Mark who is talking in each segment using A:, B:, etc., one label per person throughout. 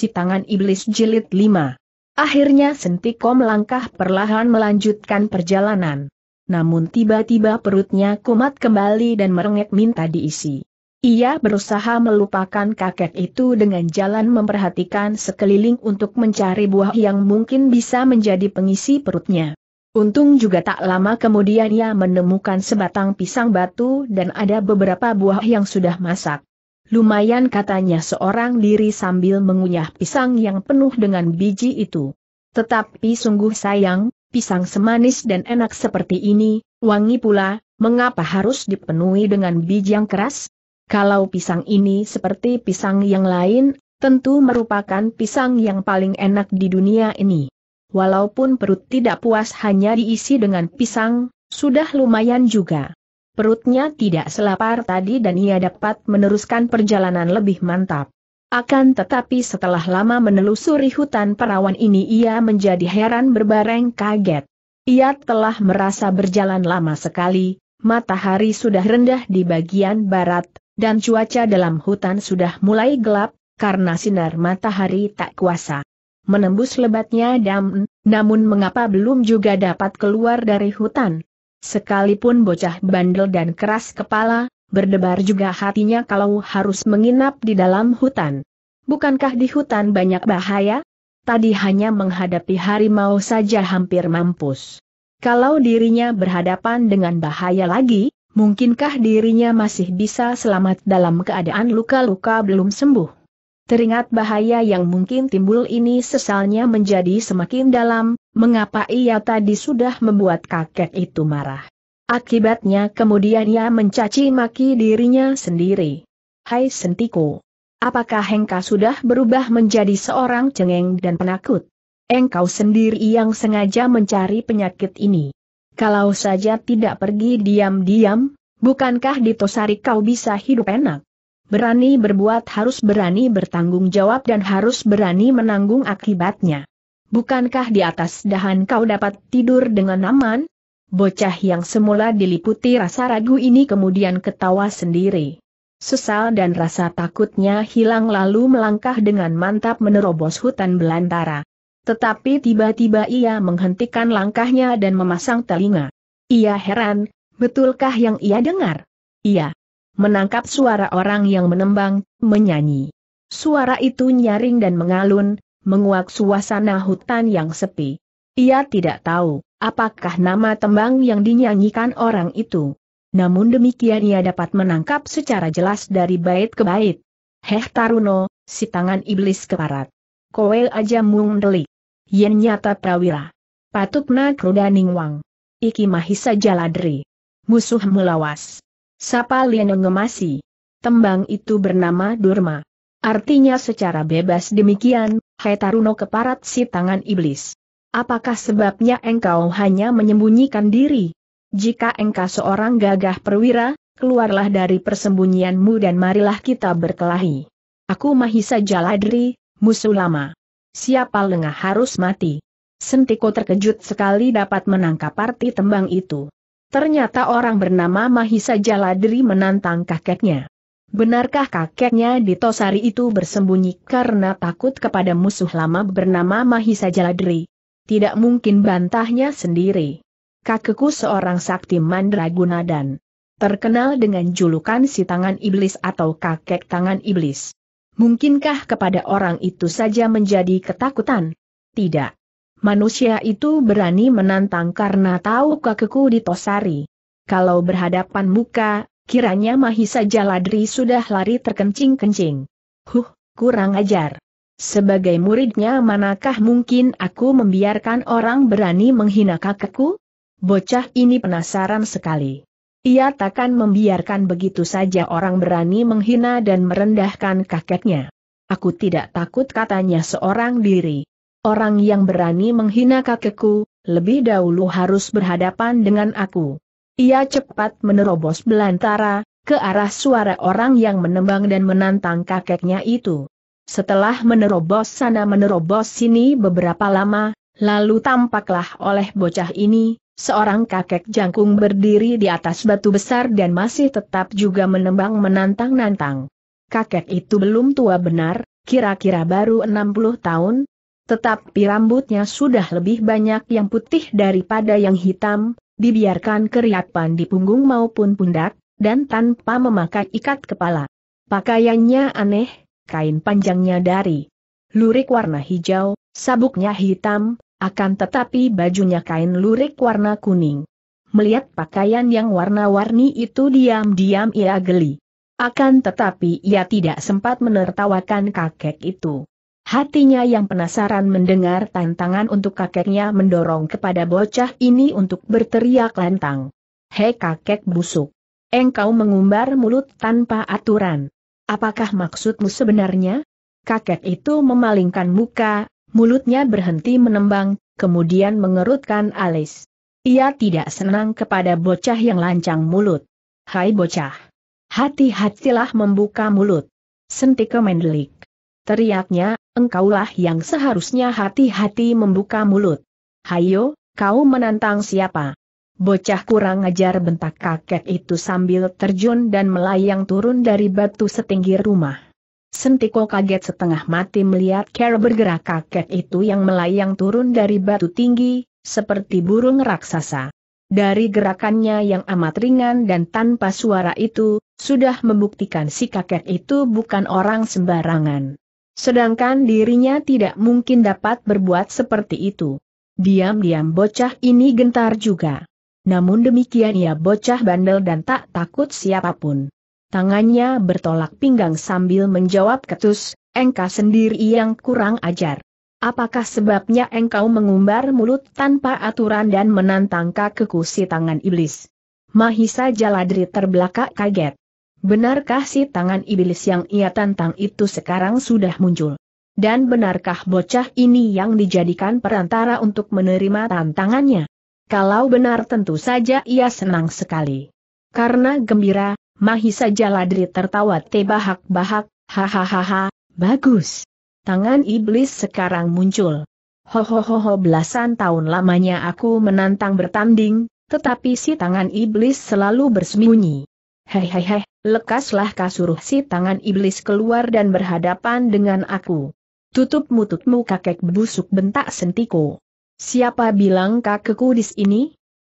A: Si Tangan Iblis Jilid 5. Akhirnya Sentiko melangkah perlahan melanjutkan perjalanan. Namun tiba-tiba perutnya kumat kembali dan merengek minta diisi. Ia berusaha melupakan kakek itu dengan jalan memperhatikan sekeliling untuk mencari buah yang mungkin bisa menjadi pengisi perutnya. Untung juga tak lama kemudian ia menemukan sebatang pisang batu dan ada beberapa buah yang sudah masak. Lumayan katanya seorang diri sambil mengunyah pisang yang penuh dengan biji itu. Tetapi sungguh sayang, pisang semanis dan enak seperti ini, wangi pula, mengapa harus dipenuhi dengan biji yang keras? Kalau pisang ini seperti pisang yang lain, tentu merupakan pisang yang paling enak di dunia ini. Walaupun perut tidak puas hanya diisi dengan pisang, sudah lumayan juga. Perutnya tidak selapar tadi dan ia dapat meneruskan perjalanan lebih mantap. Akan tetapi setelah lama menelusuri hutan perawan ini ia menjadi heran berbareng kaget. Ia telah merasa berjalan lama sekali, matahari sudah rendah di bagian barat, dan cuaca dalam hutan sudah mulai gelap, karena sinar matahari tak kuasa. Menembus lebatnya dam, namun mengapa belum juga dapat keluar dari hutan? Sekalipun bocah bandel dan keras kepala, berdebar juga hatinya kalau harus menginap di dalam hutan. Bukankah di hutan banyak bahaya? Tadi hanya menghadapi harimau saja hampir mampus. Kalau dirinya berhadapan dengan bahaya lagi, mungkinkah dirinya masih bisa selamat dalam keadaan luka-luka belum sembuh? Teringat bahaya yang mungkin timbul ini sesalnya menjadi semakin dalam, Mengapa ia tadi sudah membuat kakek itu marah? Akibatnya kemudian ia mencaci maki dirinya sendiri. Hai sentiku. Apakah engkau sudah berubah menjadi seorang cengeng dan penakut? Engkau sendiri yang sengaja mencari penyakit ini. Kalau saja tidak pergi diam-diam, bukankah di Tosari kau bisa hidup enak? Berani berbuat harus berani bertanggung jawab dan harus berani menanggung akibatnya. Bukankah di atas dahan kau dapat tidur dengan aman? Bocah yang semula diliputi rasa ragu ini kemudian ketawa sendiri. Sesal dan rasa takutnya hilang lalu melangkah dengan mantap menerobos hutan belantara. Tetapi tiba-tiba ia menghentikan langkahnya dan memasang telinga. Ia heran, betulkah yang ia dengar? Ia menangkap suara orang yang menembang, menyanyi. Suara itu nyaring dan mengalun, menguak suasana hutan yang sepi. Ia tidak tahu apakah nama tembang yang dinyanyikan orang itu. Namun demikian ia dapat menangkap secara jelas dari bait ke bait. Heh Taruno, si tangan iblis keparat. Kowe aja mung delik. Yen nyata prawira. Patukna kruda wang. Iki mahisa jaladri. Musuh melawas. Sapa ngemasi. Tembang itu bernama Durma. Artinya secara bebas demikian, Hai Taruno keparat si tangan iblis. Apakah sebabnya engkau hanya menyembunyikan diri? Jika engkau seorang gagah perwira, keluarlah dari persembunyianmu dan marilah kita berkelahi. Aku Mahisa Jaladri, musuh lama. Siapa lengah harus mati. Sentiko terkejut sekali dapat menangkap arti tembang itu. Ternyata orang bernama Mahisa Jaladri menantang kakeknya. Benarkah kakeknya di Tosari itu bersembunyi karena takut kepada musuh lama bernama Mahisa Jaladri? Tidak mungkin bantahnya sendiri. Kakekku seorang sakti mandraguna dan terkenal dengan julukan si tangan iblis atau kakek tangan iblis. Mungkinkah kepada orang itu saja menjadi ketakutan? Tidak. Manusia itu berani menantang karena tahu kakekku di Tosari. Kalau berhadapan muka, Kiranya Mahisa Jaladri sudah lari terkencing-kencing. Huh, kurang ajar. Sebagai muridnya manakah mungkin aku membiarkan orang berani menghina kakekku? Bocah ini penasaran sekali. Ia takkan membiarkan begitu saja orang berani menghina dan merendahkan kakeknya. Aku tidak takut katanya seorang diri. Orang yang berani menghina kakekku, lebih dahulu harus berhadapan dengan aku. Ia cepat menerobos belantara, ke arah suara orang yang menembang dan menantang kakeknya itu. Setelah menerobos sana menerobos sini beberapa lama, lalu tampaklah oleh bocah ini, seorang kakek jangkung berdiri di atas batu besar dan masih tetap juga menembang menantang-nantang. Kakek itu belum tua benar, kira-kira baru 60 tahun, tetapi rambutnya sudah lebih banyak yang putih daripada yang hitam, dibiarkan keriapan di punggung maupun pundak, dan tanpa memakai ikat kepala. Pakaiannya aneh, kain panjangnya dari lurik warna hijau, sabuknya hitam, akan tetapi bajunya kain lurik warna kuning. Melihat pakaian yang warna-warni itu diam-diam ia geli. Akan tetapi ia tidak sempat menertawakan kakek itu. Hatinya yang penasaran mendengar tantangan untuk kakeknya mendorong kepada bocah ini untuk berteriak lantang. Hei kakek busuk! Engkau mengumbar mulut tanpa aturan. Apakah maksudmu sebenarnya? Kakek itu memalingkan muka, mulutnya berhenti menembang, kemudian mengerutkan alis. Ia tidak senang kepada bocah yang lancang mulut. Hai bocah! Hati-hatilah membuka mulut. Senti mendelik, Teriaknya engkaulah yang seharusnya hati-hati membuka mulut. Hayo, kau menantang siapa? Bocah kurang ajar bentak kakek itu sambil terjun dan melayang turun dari batu setinggi rumah. Sentiko kaget setengah mati melihat cara bergerak kakek itu yang melayang turun dari batu tinggi, seperti burung raksasa. Dari gerakannya yang amat ringan dan tanpa suara itu, sudah membuktikan si kakek itu bukan orang sembarangan. Sedangkan dirinya tidak mungkin dapat berbuat seperti itu. Diam-diam bocah ini gentar juga. Namun demikian ia bocah bandel dan tak takut siapapun. Tangannya bertolak pinggang sambil menjawab ketus, engkau sendiri yang kurang ajar. Apakah sebabnya engkau mengumbar mulut tanpa aturan dan menantang kakiku si tangan iblis? Mahisa Jaladri terbelakak kaget. Benarkah si tangan iblis yang ia tantang itu sekarang sudah muncul? Dan benarkah bocah ini yang dijadikan perantara untuk menerima tantangannya? Kalau benar tentu saja ia senang sekali. Karena gembira, Mahisa Jaladri tertawa tebahak-bahak, hahaha, bagus. Tangan iblis sekarang muncul. Hohohoho belasan tahun lamanya aku menantang bertanding, tetapi si tangan iblis selalu bersembunyi. Hehehe, Lekaslah kasuruh si tangan iblis keluar dan berhadapan dengan aku. Tutup mututmu kakek busuk bentak sentiku. Siapa bilang kakekku di sini?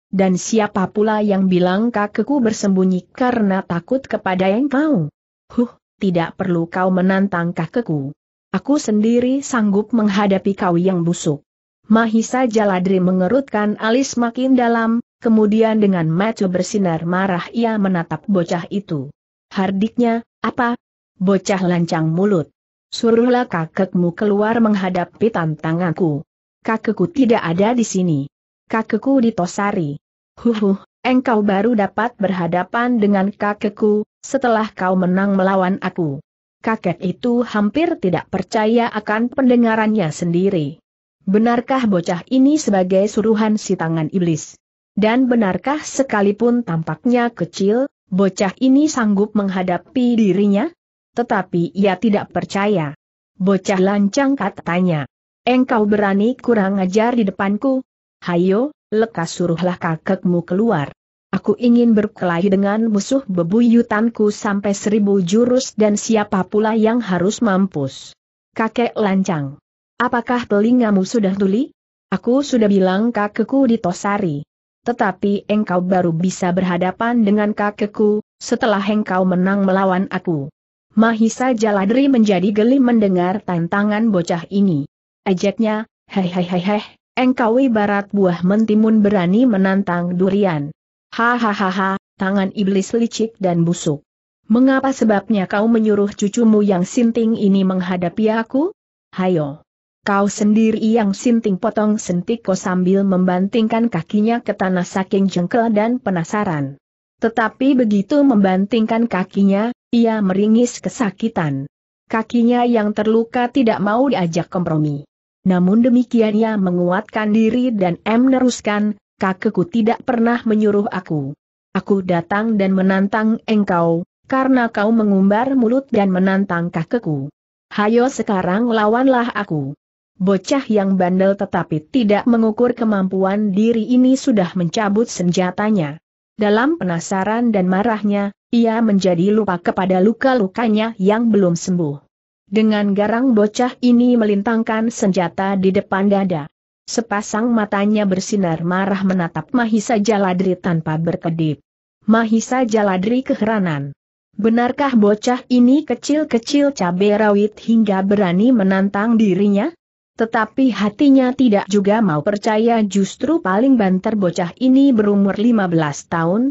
A: Dan siapa pula yang bilang kakekku bersembunyi karena takut kepada yang kau? Huh, tidak perlu kau menantang kakekku. Aku sendiri sanggup menghadapi kau yang busuk. Mahisa Jaladri mengerutkan alis makin dalam, kemudian dengan mata bersinar marah ia menatap bocah itu. Hardiknya, apa? Bocah lancang mulut. Suruhlah kakekmu keluar menghadapi tantanganku. Kakekku tidak ada di sini. Kakekku ditosari. Tosari. Huhuh, engkau baru dapat berhadapan dengan kakekku, setelah kau menang melawan aku. Kakek itu hampir tidak percaya akan pendengarannya sendiri. Benarkah bocah ini sebagai suruhan si tangan iblis? Dan benarkah sekalipun tampaknya kecil, bocah ini sanggup menghadapi dirinya? Tetapi ia tidak percaya. Bocah lancang katanya. Engkau berani kurang ajar di depanku? Hayo, lekas suruhlah kakekmu keluar. Aku ingin berkelahi dengan musuh bebuyutanku sampai seribu jurus dan siapa pula yang harus mampus. Kakek lancang. Apakah telingamu sudah tuli? Aku sudah bilang kakekku ditosari tetapi engkau baru bisa berhadapan dengan kakekku, setelah engkau menang melawan aku. Mahisa Jaladri menjadi geli mendengar tantangan bocah ini. Ajaknya, hei hei hei hei, engkau ibarat buah mentimun berani menantang durian. Hahaha, tangan iblis licik dan busuk. Mengapa sebabnya kau menyuruh cucumu yang sinting ini menghadapi aku? Hayo kau sendiri yang sinting potong sentiko sambil membantingkan kakinya ke tanah saking jengkel dan penasaran. Tetapi begitu membantingkan kakinya, ia meringis kesakitan. Kakinya yang terluka tidak mau diajak kompromi. Namun demikian ia menguatkan diri dan M. meneruskan, kakekku tidak pernah menyuruh aku. Aku datang dan menantang engkau, karena kau mengumbar mulut dan menantang kakekku. Hayo sekarang lawanlah aku. Bocah yang bandel tetapi tidak mengukur kemampuan diri ini sudah mencabut senjatanya. Dalam penasaran dan marahnya, ia menjadi lupa kepada luka-lukanya yang belum sembuh. Dengan garang bocah ini melintangkan senjata di depan dada. Sepasang matanya bersinar marah menatap Mahisa Jaladri tanpa berkedip. Mahisa Jaladri keheranan. Benarkah bocah ini kecil-kecil cabai rawit hingga berani menantang dirinya? Tetapi hatinya tidak juga mau percaya justru paling banter bocah ini berumur 15 tahun.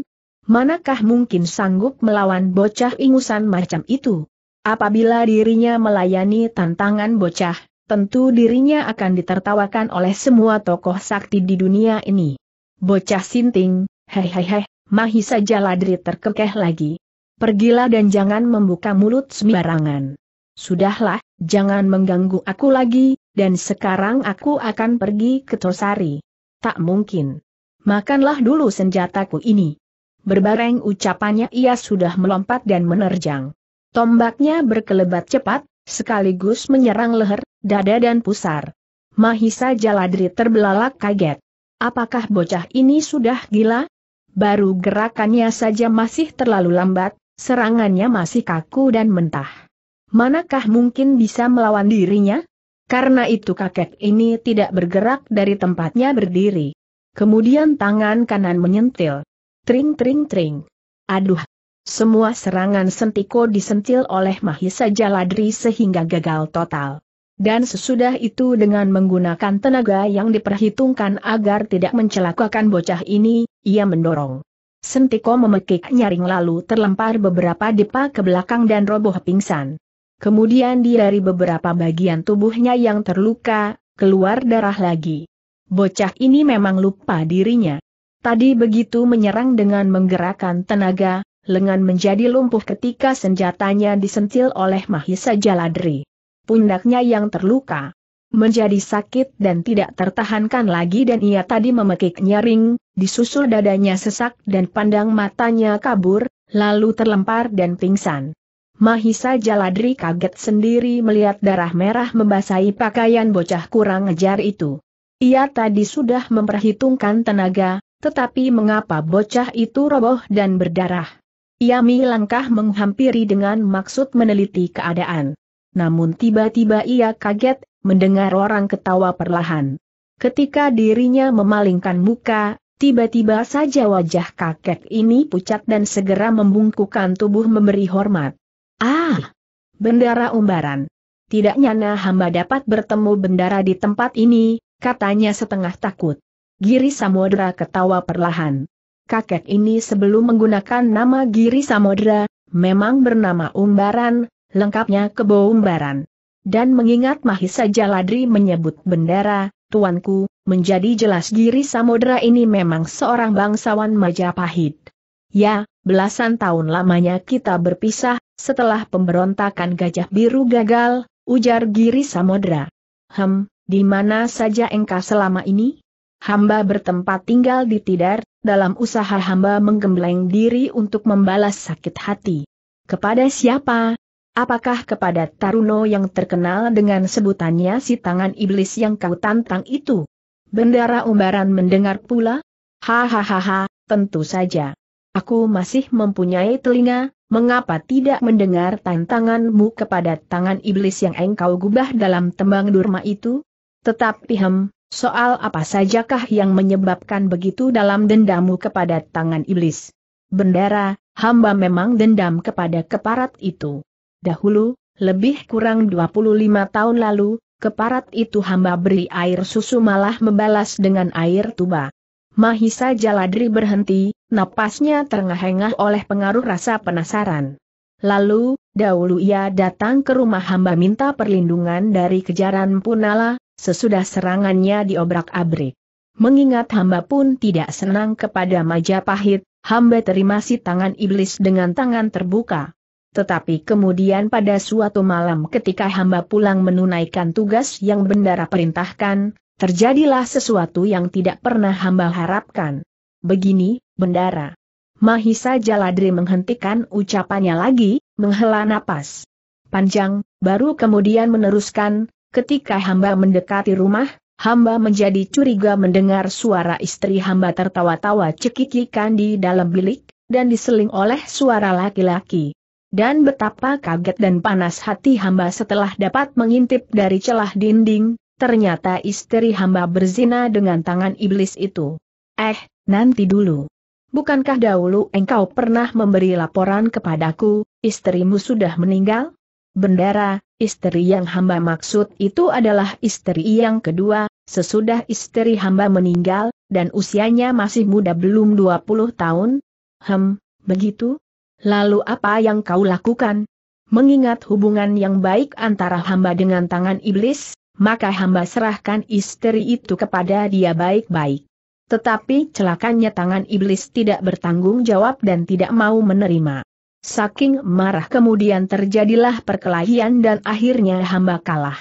A: Manakah mungkin sanggup melawan bocah ingusan macam itu? Apabila dirinya melayani tantangan bocah, tentu dirinya akan ditertawakan oleh semua tokoh sakti di dunia ini. Bocah sinting, hehehe, mahi saja ladri terkekeh lagi. Pergilah dan jangan membuka mulut sembarangan. Sudahlah, jangan mengganggu aku lagi, dan sekarang aku akan pergi ke Tosari. Tak mungkin. Makanlah dulu senjataku ini. Berbareng ucapannya ia sudah melompat dan menerjang. Tombaknya berkelebat cepat, sekaligus menyerang leher, dada dan pusar. Mahisa Jaladri terbelalak kaget. Apakah bocah ini sudah gila? Baru gerakannya saja masih terlalu lambat, serangannya masih kaku dan mentah. Manakah mungkin bisa melawan dirinya? Karena itu kakek ini tidak bergerak dari tempatnya berdiri. Kemudian tangan kanan menyentil. Tring tring tring. Aduh. Semua serangan sentiko disentil oleh Mahisa Jaladri sehingga gagal total. Dan sesudah itu dengan menggunakan tenaga yang diperhitungkan agar tidak mencelakakan bocah ini, ia mendorong. Sentiko memekik nyaring lalu terlempar beberapa depa ke belakang dan roboh pingsan. Kemudian di dari beberapa bagian tubuhnya yang terluka, keluar darah lagi. Bocah ini memang lupa dirinya. Tadi begitu menyerang dengan menggerakkan tenaga, lengan menjadi lumpuh ketika senjatanya disentil oleh Mahisa Jaladri. Pundaknya yang terluka menjadi sakit dan tidak tertahankan lagi dan ia tadi memekik nyaring, disusul dadanya sesak dan pandang matanya kabur, lalu terlempar dan pingsan. Mahisa Jaladri kaget sendiri melihat darah merah membasahi pakaian bocah kurang ajar itu. Ia tadi sudah memperhitungkan tenaga, tetapi mengapa bocah itu roboh dan berdarah? Ia langkah menghampiri dengan maksud meneliti keadaan. Namun tiba-tiba ia kaget, mendengar orang ketawa perlahan. Ketika dirinya memalingkan muka, tiba-tiba saja wajah kakek ini pucat dan segera membungkukkan tubuh memberi hormat. Ah! Bendara umbaran. Tidak nyana hamba dapat bertemu bendara di tempat ini, katanya setengah takut. Giri Samodra ketawa perlahan. Kakek ini sebelum menggunakan nama Giri Samodra, memang bernama Umbaran, lengkapnya Kebo Umbaran. Dan mengingat Mahisa Jaladri menyebut bendera, tuanku, menjadi jelas Giri Samodra ini memang seorang bangsawan Majapahit. Ya, belasan tahun lamanya kita berpisah, setelah pemberontakan gajah biru gagal, ujar Giri Samodra. Hem, di mana saja engkau selama ini? Hamba bertempat tinggal di Tidar, dalam usaha hamba menggembleng diri untuk membalas sakit hati. Kepada siapa? Apakah kepada Taruno yang terkenal dengan sebutannya si tangan iblis yang kau tantang itu? Bendara umbaran mendengar pula? Hahaha, tentu saja. Aku masih mempunyai telinga, mengapa tidak mendengar tantanganmu kepada tangan iblis yang engkau gubah dalam tembang durma itu? Tetapi hem, soal apa sajakah yang menyebabkan begitu dalam dendammu kepada tangan iblis? Bendera, hamba memang dendam kepada keparat itu. Dahulu, lebih kurang 25 tahun lalu, keparat itu hamba beri air susu malah membalas dengan air tuba. Mahisa Jaladri berhenti, napasnya terengah-engah oleh pengaruh rasa penasaran. Lalu, dahulu ia datang ke rumah hamba minta perlindungan dari kejaran Punala, sesudah serangannya diobrak-abrik. Mengingat hamba pun tidak senang kepada Majapahit, hamba terima si tangan iblis dengan tangan terbuka. Tetapi kemudian pada suatu malam ketika hamba pulang menunaikan tugas yang bendara perintahkan, Terjadilah sesuatu yang tidak pernah hamba harapkan. Begini, Bendara. Mahisa Jaladri menghentikan ucapannya lagi, menghela napas. Panjang, baru kemudian meneruskan, ketika hamba mendekati rumah, hamba menjadi curiga mendengar suara istri hamba tertawa-tawa cekikikan di dalam bilik, dan diseling oleh suara laki-laki. Dan betapa kaget dan panas hati hamba setelah dapat mengintip dari celah dinding, ternyata istri hamba berzina dengan tangan iblis itu. Eh, nanti dulu. Bukankah dahulu engkau pernah memberi laporan kepadaku, istrimu sudah meninggal? Bendera, istri yang hamba maksud itu adalah istri yang kedua, sesudah istri hamba meninggal, dan usianya masih muda belum 20 tahun? Hem, begitu? Lalu apa yang kau lakukan? Mengingat hubungan yang baik antara hamba dengan tangan iblis, maka hamba serahkan istri itu kepada dia baik-baik. Tetapi celakanya tangan iblis tidak bertanggung jawab dan tidak mau menerima. Saking marah kemudian terjadilah perkelahian dan akhirnya hamba kalah.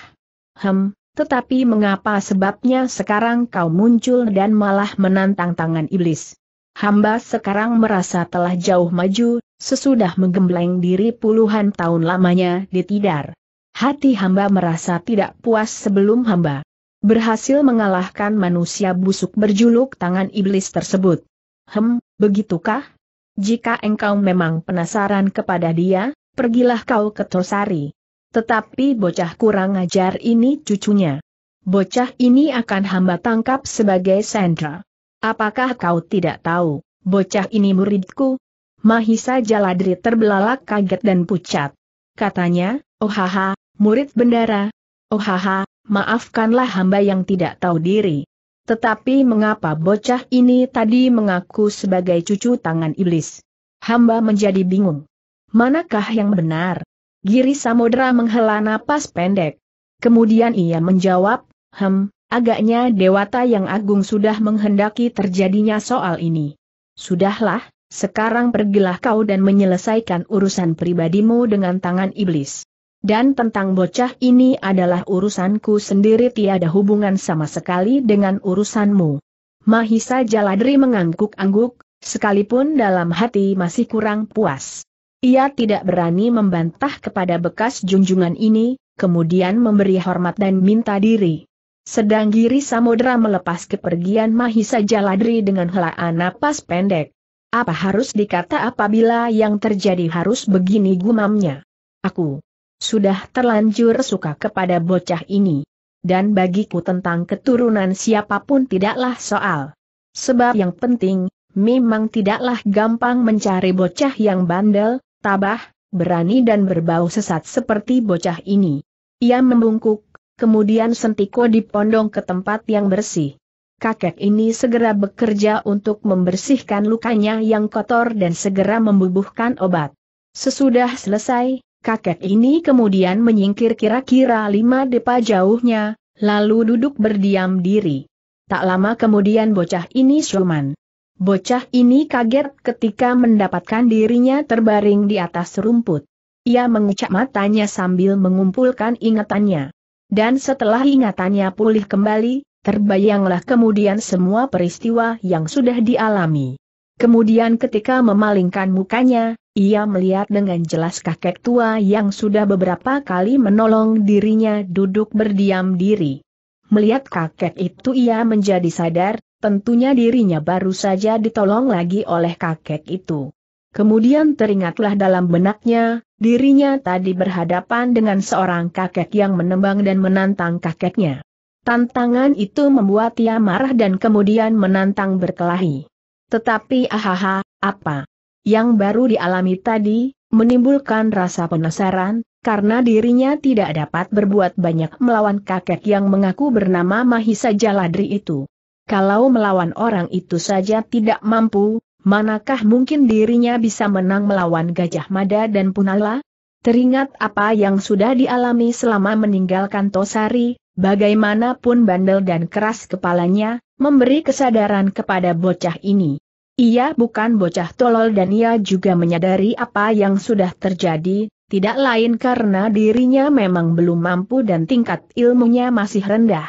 A: Hem, tetapi mengapa sebabnya sekarang kau muncul dan malah menantang tangan iblis? Hamba sekarang merasa telah jauh maju, sesudah menggembleng diri puluhan tahun lamanya ditidar hati hamba merasa tidak puas sebelum hamba berhasil mengalahkan manusia busuk berjuluk tangan iblis tersebut. Hem, begitukah? Jika engkau memang penasaran kepada dia, pergilah kau ke Tosari. Tetapi bocah kurang ajar ini cucunya. Bocah ini akan hamba tangkap sebagai sandra. Apakah kau tidak tahu, bocah ini muridku? Mahisa Jaladri terbelalak kaget dan pucat. Katanya, oh haha, Murid bendara, oh haha, maafkanlah hamba yang tidak tahu diri. Tetapi mengapa bocah ini tadi mengaku sebagai cucu tangan iblis? Hamba menjadi bingung. Manakah yang benar? Giri Samudra menghela napas pendek. Kemudian ia menjawab, hem, agaknya dewata yang agung sudah menghendaki terjadinya soal ini. Sudahlah, sekarang pergilah kau dan menyelesaikan urusan pribadimu dengan tangan iblis dan tentang bocah ini adalah urusanku sendiri tiada hubungan sama sekali dengan urusanmu. Mahisa Jaladri mengangguk-angguk, sekalipun dalam hati masih kurang puas. Ia tidak berani membantah kepada bekas junjungan ini, kemudian memberi hormat dan minta diri. Sedang Giri Samodra melepas kepergian Mahisa Jaladri dengan helaan napas pendek. Apa harus dikata apabila yang terjadi harus begini gumamnya? Aku, sudah terlanjur suka kepada bocah ini. Dan bagiku tentang keturunan siapapun tidaklah soal. Sebab yang penting, memang tidaklah gampang mencari bocah yang bandel, tabah, berani dan berbau sesat seperti bocah ini. Ia membungkuk, kemudian sentiko dipondong ke tempat yang bersih. Kakek ini segera bekerja untuk membersihkan lukanya yang kotor dan segera membubuhkan obat. Sesudah selesai, Kakek ini kemudian menyingkir kira-kira lima depa jauhnya, lalu duduk berdiam diri. Tak lama kemudian bocah ini suman. Bocah ini kaget ketika mendapatkan dirinya terbaring di atas rumput. Ia mengucap matanya sambil mengumpulkan ingatannya. Dan setelah ingatannya pulih kembali, terbayanglah kemudian semua peristiwa yang sudah dialami. Kemudian ketika memalingkan mukanya, ia melihat dengan jelas kakek tua yang sudah beberapa kali menolong dirinya duduk berdiam diri. Melihat kakek itu ia menjadi sadar, tentunya dirinya baru saja ditolong lagi oleh kakek itu. Kemudian teringatlah dalam benaknya, dirinya tadi berhadapan dengan seorang kakek yang menembang dan menantang kakeknya. Tantangan itu membuat ia marah dan kemudian menantang berkelahi. Tetapi ahaha, apa yang baru dialami tadi, menimbulkan rasa penasaran, karena dirinya tidak dapat berbuat banyak melawan kakek yang mengaku bernama Mahisa Jaladri itu. Kalau melawan orang itu saja tidak mampu, manakah mungkin dirinya bisa menang melawan Gajah Mada dan Punala? Teringat apa yang sudah dialami selama meninggalkan Tosari, bagaimanapun bandel dan keras kepalanya, memberi kesadaran kepada bocah ini. Ia bukan bocah tolol dan ia juga menyadari apa yang sudah terjadi, tidak lain karena dirinya memang belum mampu dan tingkat ilmunya masih rendah.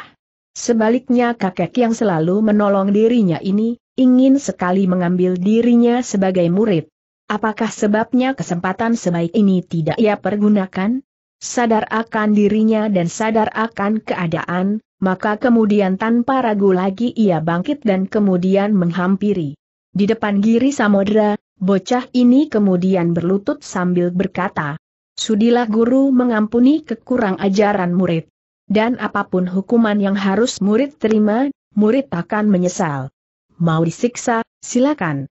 A: Sebaliknya kakek yang selalu menolong dirinya ini, ingin sekali mengambil dirinya sebagai murid. Apakah sebabnya kesempatan sebaik ini tidak ia pergunakan? sadar akan dirinya dan sadar akan keadaan, maka kemudian tanpa ragu lagi ia bangkit dan kemudian menghampiri. Di depan Giri Samodra, bocah ini kemudian berlutut sambil berkata, Sudilah guru mengampuni kekurang ajaran murid. Dan apapun hukuman yang harus murid terima, murid akan menyesal. Mau disiksa, silakan.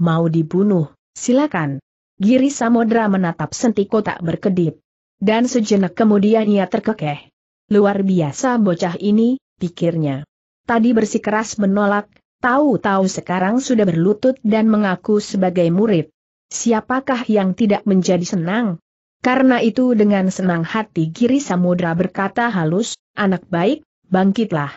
A: Mau dibunuh, silakan. Giri Samodra menatap Sentiko tak berkedip. Dan sejenak kemudian ia terkekeh. Luar biasa bocah ini, pikirnya. Tadi bersikeras menolak, tahu-tahu sekarang sudah berlutut dan mengaku sebagai murid. Siapakah yang tidak menjadi senang? Karena itu dengan senang hati Giri Samudra berkata halus, anak baik, bangkitlah.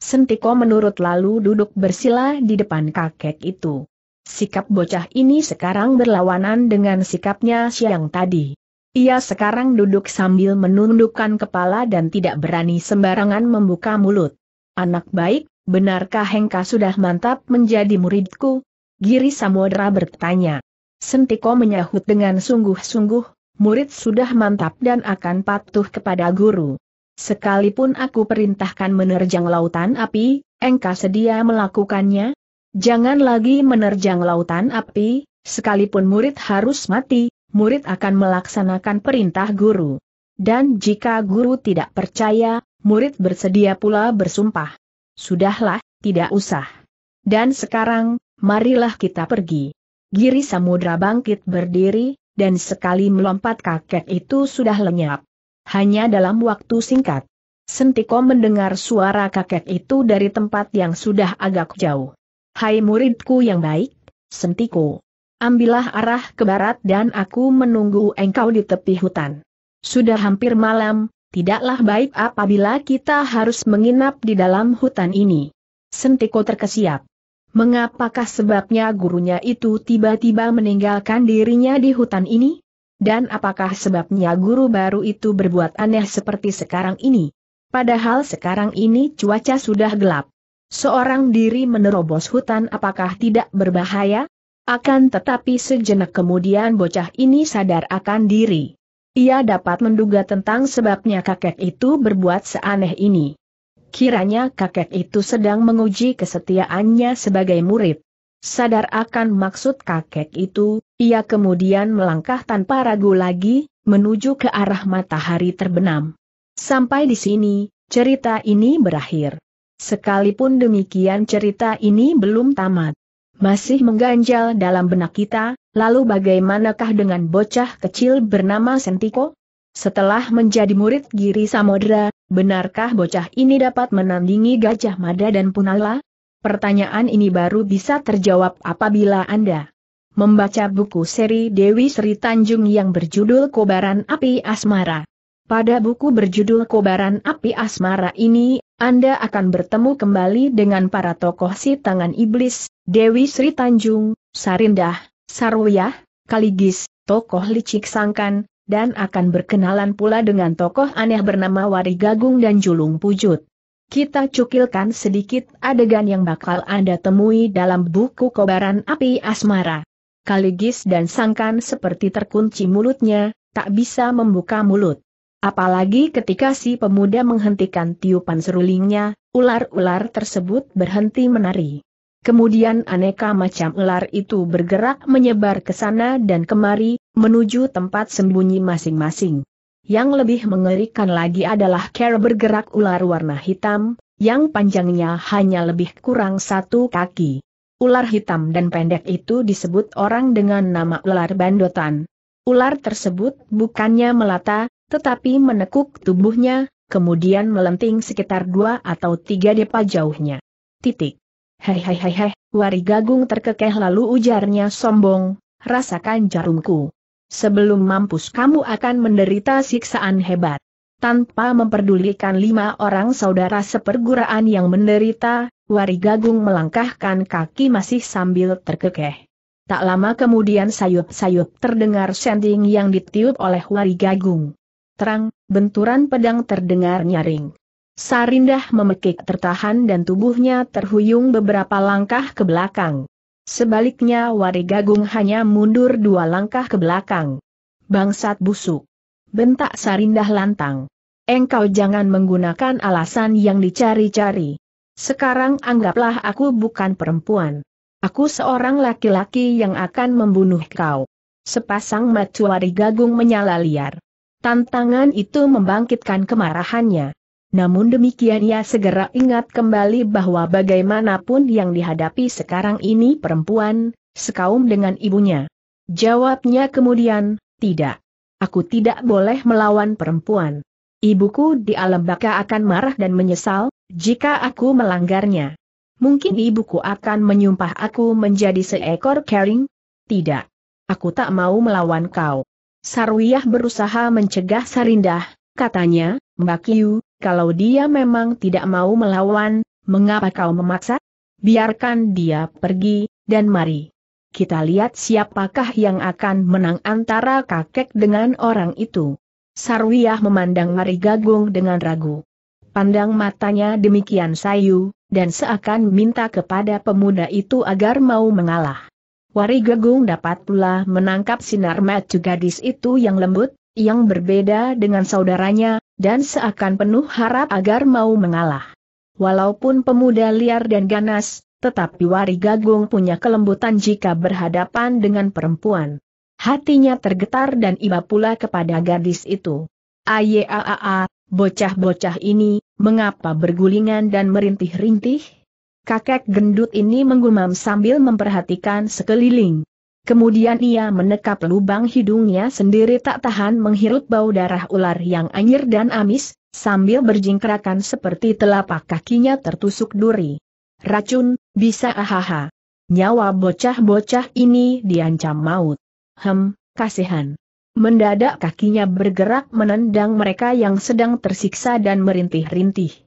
A: Sentiko menurut lalu duduk bersila di depan kakek itu. Sikap bocah ini sekarang berlawanan dengan sikapnya siang tadi. Ia sekarang duduk sambil menundukkan kepala dan tidak berani sembarangan membuka mulut. Anak baik, benarkah Hengka sudah mantap menjadi muridku? Giri Samudra bertanya. Sentiko menyahut dengan sungguh-sungguh, murid sudah mantap dan akan patuh kepada guru. Sekalipun aku perintahkan menerjang lautan api, Engka sedia melakukannya? Jangan lagi menerjang lautan api, sekalipun murid harus mati, murid akan melaksanakan perintah guru. Dan jika guru tidak percaya, murid bersedia pula bersumpah. Sudahlah, tidak usah. Dan sekarang, marilah kita pergi. Giri Samudra bangkit berdiri, dan sekali melompat kakek itu sudah lenyap. Hanya dalam waktu singkat. Sentiko mendengar suara kakek itu dari tempat yang sudah agak jauh. Hai muridku yang baik, Sentiko ambillah arah ke barat dan aku menunggu engkau di tepi hutan. Sudah hampir malam, tidaklah baik apabila kita harus menginap di dalam hutan ini. Sentiko terkesiap. Mengapakah sebabnya gurunya itu tiba-tiba meninggalkan dirinya di hutan ini? Dan apakah sebabnya guru baru itu berbuat aneh seperti sekarang ini? Padahal sekarang ini cuaca sudah gelap. Seorang diri menerobos hutan apakah tidak berbahaya? Akan tetapi sejenak kemudian bocah ini sadar akan diri. Ia dapat menduga tentang sebabnya kakek itu berbuat seaneh ini. Kiranya kakek itu sedang menguji kesetiaannya sebagai murid. Sadar akan maksud kakek itu, ia kemudian melangkah tanpa ragu lagi, menuju ke arah matahari terbenam. Sampai di sini, cerita ini berakhir. Sekalipun demikian cerita ini belum tamat masih mengganjal dalam benak kita, lalu bagaimanakah dengan bocah kecil bernama Sentiko? Setelah menjadi murid Giri Samodra, benarkah bocah ini dapat menandingi Gajah Mada dan Punala? Pertanyaan ini baru bisa terjawab apabila Anda membaca buku seri Dewi Sri Tanjung yang berjudul Kobaran Api Asmara. Pada buku berjudul Kobaran Api Asmara ini, anda akan bertemu kembali dengan para tokoh si tangan iblis, Dewi Sri Tanjung, Sarindah, Sarwiyah, Kaligis, tokoh licik sangkan, dan akan berkenalan pula dengan tokoh aneh bernama Wari Gagung dan Julung Pujut. Kita cukilkan sedikit adegan yang bakal Anda temui dalam buku Kobaran Api Asmara. Kaligis dan Sangkan seperti terkunci mulutnya, tak bisa membuka mulut. Apalagi ketika si pemuda menghentikan tiupan serulingnya, ular-ular tersebut berhenti menari. Kemudian aneka macam ular itu bergerak menyebar ke sana dan kemari, menuju tempat sembunyi masing-masing. Yang lebih mengerikan lagi adalah care bergerak ular warna hitam, yang panjangnya hanya lebih kurang satu kaki. Ular hitam dan pendek itu disebut orang dengan nama ular bandotan. Ular tersebut bukannya melata, tetapi menekuk tubuhnya, kemudian melenting sekitar dua atau tiga depa jauhnya. Titik. Hei hei hei hei, wari gagung terkekeh lalu ujarnya sombong, rasakan jarumku. Sebelum mampus kamu akan menderita siksaan hebat. Tanpa memperdulikan lima orang saudara seperguraan yang menderita, Wari Gagung melangkahkan kaki masih sambil terkekeh. Tak lama kemudian sayup-sayup terdengar sending yang ditiup oleh Wari Gagung terang, benturan pedang terdengar nyaring. Sarindah memekik tertahan dan tubuhnya terhuyung beberapa langkah ke belakang. Sebaliknya Wari Gagung hanya mundur dua langkah ke belakang. Bangsat busuk. Bentak Sarindah lantang. Engkau jangan menggunakan alasan yang dicari-cari. Sekarang anggaplah aku bukan perempuan. Aku seorang laki-laki yang akan membunuh kau. Sepasang mata Wari Gagung menyala liar. Tantangan itu membangkitkan kemarahannya. Namun demikian ia segera ingat kembali bahwa bagaimanapun yang dihadapi sekarang ini perempuan, sekaum dengan ibunya. Jawabnya kemudian, tidak. Aku tidak boleh melawan perempuan. Ibuku di alam baka akan marah dan menyesal, jika aku melanggarnya. Mungkin ibuku akan menyumpah aku menjadi seekor kering? Tidak. Aku tak mau melawan kau. Sarwiyah berusaha mencegah Sarindah, katanya, Mbak Yu, kalau dia memang tidak mau melawan, mengapa kau memaksa? Biarkan dia pergi, dan mari. Kita lihat siapakah yang akan menang antara kakek dengan orang itu. Sarwiyah memandang Mari Gagung dengan ragu. Pandang matanya demikian sayu, dan seakan minta kepada pemuda itu agar mau mengalah. Wari Gegung dapat pula menangkap sinar mata gadis itu yang lembut, yang berbeda dengan saudaranya, dan seakan penuh harap agar mau mengalah. Walaupun pemuda liar dan ganas, tetapi Wari Gagung punya kelembutan jika berhadapan dengan perempuan. Hatinya tergetar dan iba pula kepada gadis itu. Ayaaa, bocah-bocah ini, mengapa bergulingan dan merintih-rintih? Kakek gendut ini menggumam sambil memperhatikan sekeliling. Kemudian ia menekap lubang hidungnya sendiri tak tahan menghirup bau darah ular yang anyir dan amis, sambil berjingkrakan seperti telapak kakinya tertusuk duri. Racun, bisa ahaha. Nyawa bocah-bocah ini diancam maut. Hem, kasihan. Mendadak kakinya bergerak menendang mereka yang sedang tersiksa dan merintih-rintih.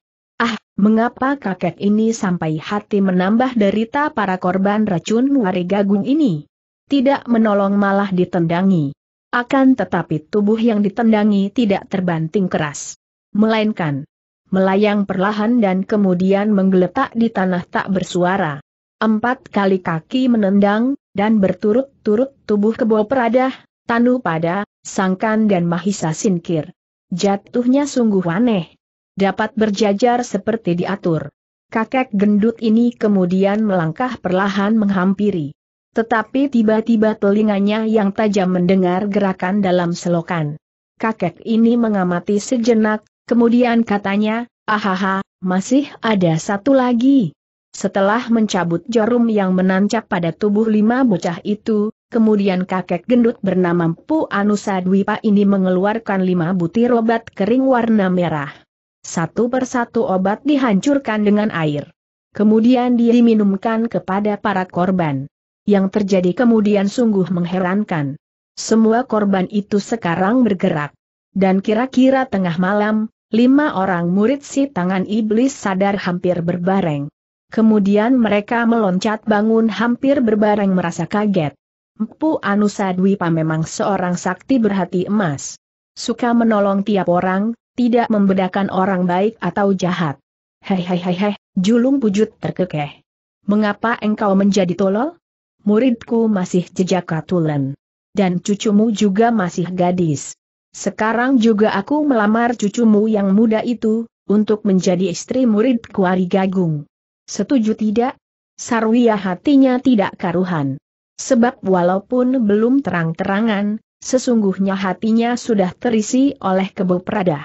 A: Mengapa kakek ini sampai hati menambah derita para korban racun wari ini? Tidak menolong malah ditendangi. Akan tetapi tubuh yang ditendangi tidak terbanting keras. Melainkan, melayang perlahan dan kemudian menggeletak di tanah tak bersuara. Empat kali kaki menendang, dan berturut-turut tubuh kebo peradah, tanu pada, sangkan dan mahisa singkir. Jatuhnya sungguh aneh dapat berjajar seperti diatur. Kakek gendut ini kemudian melangkah perlahan menghampiri. Tetapi tiba-tiba telinganya yang tajam mendengar gerakan dalam selokan. Kakek ini mengamati sejenak, kemudian katanya, ahaha, masih ada satu lagi. Setelah mencabut jarum yang menancap pada tubuh lima bocah itu, kemudian kakek gendut bernama Pu Anusa Dwipa ini mengeluarkan lima butir obat kering warna merah. Satu persatu obat dihancurkan dengan air. Kemudian dia diminumkan kepada para korban. Yang terjadi kemudian sungguh mengherankan. Semua korban itu sekarang bergerak. Dan kira-kira tengah malam, lima orang murid si tangan iblis sadar hampir berbareng. Kemudian mereka meloncat bangun hampir berbareng merasa kaget. Empu Anusa Dwipa memang seorang sakti berhati emas. Suka menolong tiap orang, tidak membedakan orang baik atau jahat. Hei hei hei hei, julung pujut terkekeh. Mengapa engkau menjadi tolol? Muridku masih jejak katulen. Dan cucumu juga masih gadis. Sekarang juga aku melamar cucumu yang muda itu, untuk menjadi istri murid Kuari Gagung. Setuju tidak? Sarwia hatinya tidak karuhan. Sebab walaupun belum terang-terangan, sesungguhnya hatinya sudah terisi oleh kebepradah.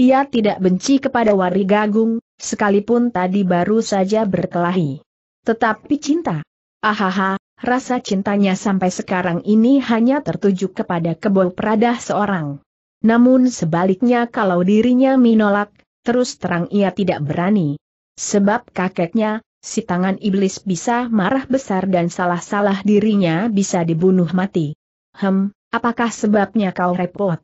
A: Ia tidak benci kepada Wari Gagung, sekalipun tadi baru saja berkelahi. Tetapi cinta. Ahaha, rasa cintanya sampai sekarang ini hanya tertuju kepada kebol peradah seorang. Namun sebaliknya kalau dirinya menolak, terus terang ia tidak berani. Sebab kakeknya, si tangan iblis bisa marah besar dan salah-salah dirinya bisa dibunuh mati. Hem, apakah sebabnya kau repot?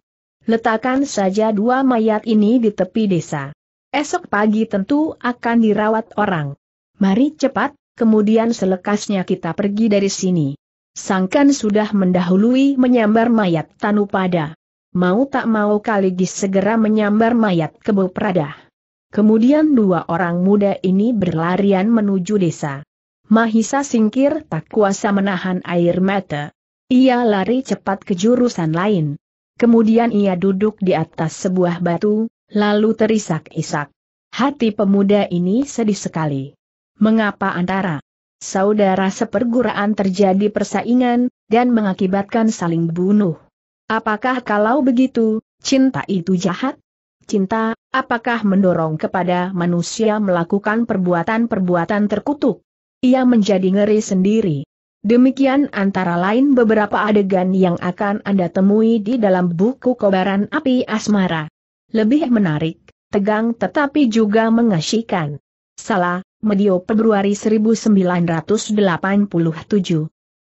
A: letakkan saja dua mayat ini di tepi desa. Esok pagi tentu akan dirawat orang. Mari cepat, kemudian selekasnya kita pergi dari sini. Sangkan sudah mendahului menyambar mayat Tanupada. Mau tak mau Kaligis segera menyambar mayat Kebo Pradah. Kemudian dua orang muda ini berlarian menuju desa. Mahisa singkir tak kuasa menahan air mata. Ia lari cepat ke jurusan lain. Kemudian ia duduk di atas sebuah batu, lalu terisak-isak. Hati pemuda ini sedih sekali. Mengapa antara saudara seperguruan terjadi persaingan, dan mengakibatkan saling bunuh? Apakah kalau begitu, cinta itu jahat? Cinta, apakah mendorong kepada manusia melakukan perbuatan-perbuatan terkutuk? Ia menjadi ngeri sendiri. Demikian antara lain beberapa adegan yang akan Anda temui di dalam buku Kobaran Api Asmara. Lebih menarik, tegang tetapi juga mengasyikan. Salah, Medio Februari 1987